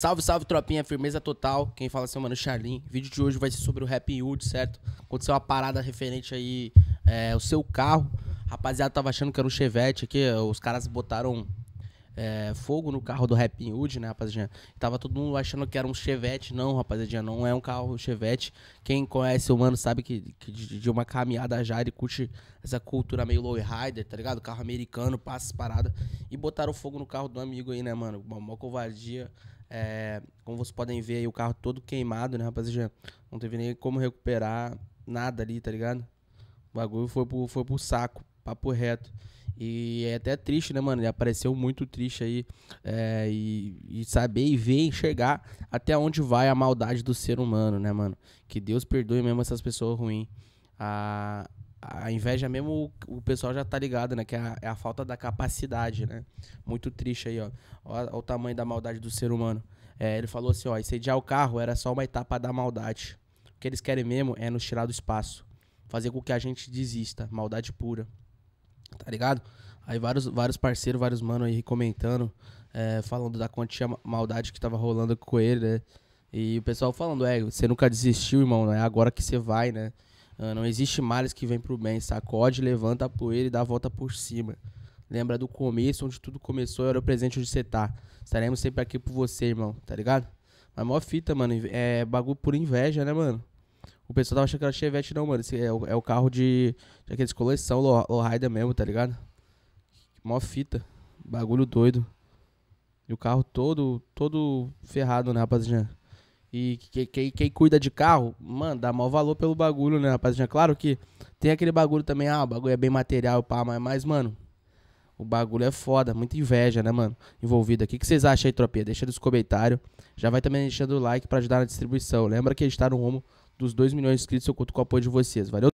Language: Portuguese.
Salve, salve, tropinha, firmeza total. Quem fala assim, mano, Charlin. vídeo de hoje vai ser sobre o Rap Hood, certo? Aconteceu uma parada referente aí é, o seu carro. Rapaziada tava achando que era um Chevette aqui, os caras botaram é, fogo no carro do Rap Hood, né, rapaziada? Tava todo mundo achando que era um Chevette. Não, rapaziada, não é um carro Chevette. Quem conhece o mano sabe que, que de, de, uma caminhada já ele curte essa cultura meio lowrider, tá ligado? Carro americano, passa parada. E botaram fogo no carro do amigo aí, né, mano? Uma, uma covardia. É, como vocês podem ver aí, o carro todo queimado, né, rapaziada? Não teve nem como recuperar nada ali, tá ligado? O bagulho foi pro, foi pro saco, papo reto. E é até triste, né, mano? Ele apareceu muito triste aí. É, e, e, saber e ver, enxergar até onde vai a maldade do ser humano, né, mano? Que Deus perdoe mesmo essas pessoas ruins. A, ah, a inveja mesmo, o, pessoal já tá ligado, né? Que é a, é a falta da capacidade, né? Muito triste aí, ó. Olha o tamanho da maldade do ser humano. É, ele falou assim, ó, incendiar o carro era só uma etapa da maldade. O que eles querem mesmo é nos tirar do espaço. Fazer com que a gente desista. Maldade pura. Tá ligado? Aí vários, vários parceiros, vários manos aí comentando, é, falando da quantia maldade que tava rolando com ele, né? E o pessoal falando, é, você nunca desistiu, irmão, é né? agora que você vai, né? Ah, não existe males que vem pro bem. Sacode, levanta a poeira e dá a volta por cima. Lembra do começo, onde tudo começou, era o presente onde você tá. Estaremos sempre aqui por você, irmão, tá ligado? Mas mó fita, mano. É bagulho por inveja, né, mano? O pessoal tava achando que era Chevette, não, mano. Esse é, o, é o carro de, aqueles coleção, Lowrider mesmo, tá ligado? Mó fita. Bagulho doido. E o carro todo, todo ferrado, né, rapaziada? E quem, quem, quem cuida de carro, mano, dá maior valor pelo bagulho, né, rapaziada? Claro que tem aquele bagulho também, ah, o bagulho é bem material, pá, mas, mas mano, o bagulho é foda, muita inveja, né, mano? Envolvida. O que, que vocês acham aí, tropia? Deixa nos comentários. Já vai também deixando o like para ajudar na distribuição. Lembra que a gente tá no rumo dos 2 milhões de inscritos, eu conto com o apoio de vocês. Valeu?